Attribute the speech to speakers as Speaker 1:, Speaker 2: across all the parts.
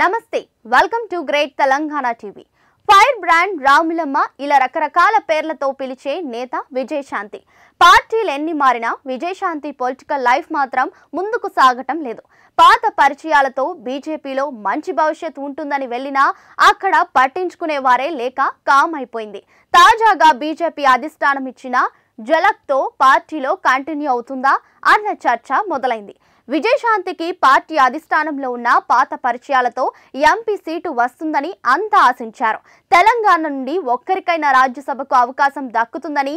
Speaker 1: నమస్తే welcome to great Telangana TV fire brand Ramulamma ఇలా రకరకాల పేర్లతో పిలిచే నేత విజయశాంతి పార్టీలు ఎన్ని మారినా విజయశాంతి పొలిటికల్ లైఫ్ మాత్రం ముందుకు సాగటం లేదు పాత పరిచయాలతో బీజేపీలో మంచి భవిష్యత్ ఉంటుందని వెళ్ళినా అక్కడ పట్టించుకునేవారే లేక కామ్ అయిపోయింది తాజాగా బీజేపీ అధిష్టానం ఇచ్చిన జలక్తో పార్టీలో కంటిన్యూ అవుతుందా అన్న చర్చ మొదలైంది విజయశాంతికి పార్టీ అధిష్టానంలో ఉన్న పాత పరిచయాలతో ఎంపీ సీటు వస్తుందని అంతా ఆశించారు తెలంగాణ నుండి ఒక్కరికైనా రాజ్యసభకు అవకాశం దక్కుతుందని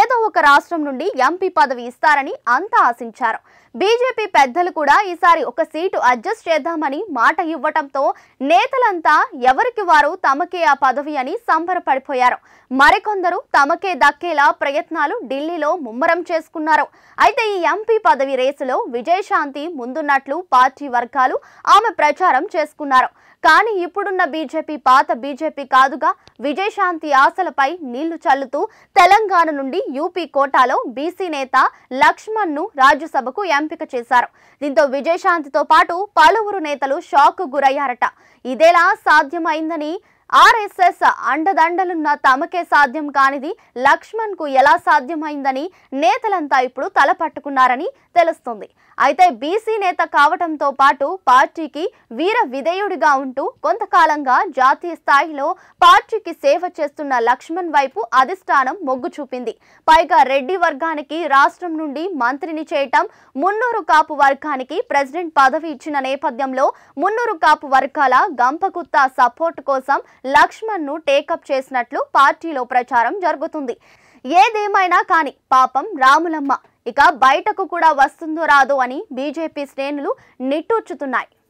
Speaker 1: ఏదో ఒక రాష్ట్రం నుండి ఎంపీ పదవి ఇస్తారని అంతా ఆశించారు బీజేపీ పెద్దలు కూడా ఈసారి ఒక సీటు అడ్జస్ట్ చేద్దామని మాట ఇవ్వటంతో నేతలంతా ఎవరికి వారు తమకే ఆ పదవి అని సంబరపడిపోయారు మరికొందరు తమకే దక్కేలా ప్రయత్నాలు ఢిల్లీలో ముమ్మరం చేసుకున్నారు అయితే ఈ ఎంపీ పదవి రేసులో విజయశాంతి పార్టీ ముందున్నట్లు పార్టీ వర్గాలు ఆమె ప్రచారం చేసుకున్నారు కానీ ఇప్పుడున్న బీజేపీ పాత బీజేపీ కాదుగా విజయశాంతి ఆశలపై నీళ్లు చల్లుతూ తెలంగాణ నుండి యూపీ కోటాలో బీసీ నేత లక్ష్మణ్ ను రాజ్యసభకు ఎంపిక చేశారు దీంతో విజయశాంతితో పాటు పలువురు నేతలు షాక్ గురయ్యారట ఇదేలా సాధ్యమైందని ఆర్ఎస్ఎస్ అండదండలున్న తమకే సాధ్యం కానిది లక్ష్మణ్ కు ఎలా సాధ్యమైందని నేతలంతా ఇప్పుడు తల పట్టుకున్నారని తెలుస్తుంది అయితే బీసీ నేత కావటంతో పాటు పార్టీకి వీర విధేయుడిగా ఉంటూ కొంతకాలంగా జాతీయ స్థాయిలో పార్టీకి సేవ చేస్తున్న లక్ష్మణ్ వైపు అధిష్టానం మొగ్గు చూపింది పైగా రెడ్డి వర్గానికి రాష్ట్రం నుండి మంత్రిని చేయటం మున్నూరు కాపు వర్గానికి ప్రెసిడెంట్ పదవి ఇచ్చిన నేపథ్యంలో మున్నూరు కాపు వర్గాల గంపకుత్త సపోర్ట్ కోసం లక్ష్మణ్ను టేకప్ చేసినట్లు పార్టీలో ప్రచారం జరుగుతుంది ఏదేమైనా కానీ పాపం రాములమ్మ ఇక బయటకు కూడా వస్తుందో రాదో అని బీజేపీ శ్రేణులు నిట్టూర్చుతున్నాయి